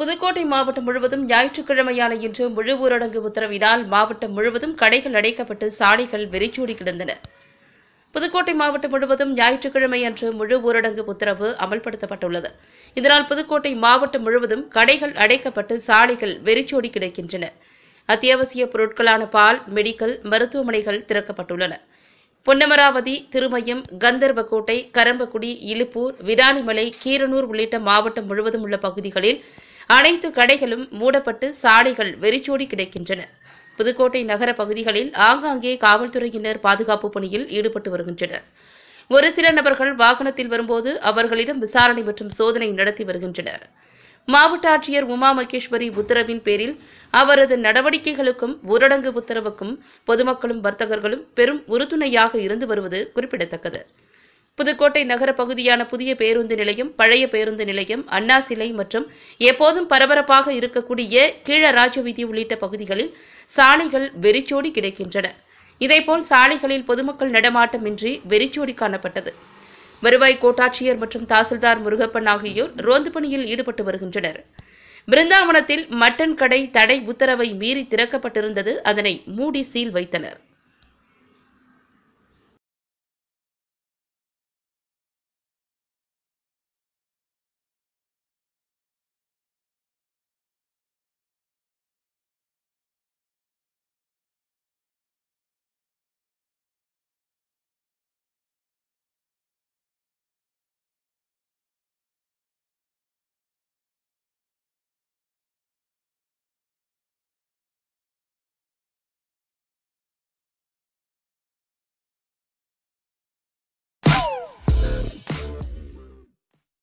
புதுக்கோட்டை மாவட்டம் முழுவதும் ஞாயிற்றுக்கிழமையான இன்று முழு ஊரடங்கு உத்தரவினால் மாவட்டம் முழுவதும் கடைகள் அடைக்கப்பட்டு சாலைகள் வெறிச்சூடி கிடந்தன புதுக்கோட்டை மாவட்டம் முழுவதும் ஞாயிற்றுக்கிழமை அன்று முழு ஊரடங்கு உத்தரவு அமல்படுத்தப்பட்டுள்ளது இதனால் புதுக்கோட்டை மாவட்டம் முழுவதும் கடைகள் அடைக்கப்பட்டு சாலைகள் வெறிச்சோடி கிடக்கின்றன அத்தியாவசிய பொருட்களான பால் மெடிக்கல் மருத்துவமனைகள் திறக்கப்பட்டுள்ளன பொன்னமராவதி திருமயம் கந்தர்வக்கோட்டை கரம்பக்குடி இலுப்பூர் விராலிமலை கீரனூர் உள்ளிட்ட மாவட்டம் முழுவதும் உள்ள பகுதிகளில் அனைத்து கடைகளும் மூடப்பட்டு சாலைகள் வெறிச்சோடி கிடைக்கின்றன புதுக்கோட்டை நகர பகுதிகளில் ஆங்காங்கே காவல்துறையினர் பாதுகாப்பு பணியில் ஈடுபட்டு வருகின்றனர் ஒரு சில நபர்கள் வாகனத்தில் வரும்போது அவர்களிடம் விசாரணை மற்றும் சோதனை நடத்தி வருகின்றனர் மாவட்ட ஆட்சியர் உமா மகேஸ்வரி உத்தரவின் பேரில் அவரது நடவடிக்கைகளுக்கும் ஊரடங்கு உத்தரவுக்கும் பொதுமக்களும் வர்த்தகர்களும் பெரும் உறுதுணையாக இருந்து வருவது குறிப்பிடத்தக்கது புதுக்கோட்டை நகர பகுதியான புதிய பேருந்து நிலையம் பழைய பேருந்து நிலையம் அண்ணா சிலை மற்றும் எப்போதும் பரபரப்பாக இருக்கக்கூடிய கீழ ராஜவீதி உள்ளிட்ட பகுதிகளில் சாலைகள் வெறிச்சோடி கிடைக்கின்றன இதேபோல் சாலைகளில் பொதுமக்கள் நடமாட்டமின்றி வெறிச்சோடி காணப்பட்டது வருவாய் கோட்டாட்சியர் மற்றும் தாசில்தார் முருகப்பன் ஆகியோர் ரோந்து பணியில் ஈடுபட்டு வருகின்றனர் பிருந்தாவனத்தில் மட்டன் கடை தடை உத்தரவை மீறி திறக்கப்பட்டிருந்தது அதனை மூடி சீல் வைத்தனர்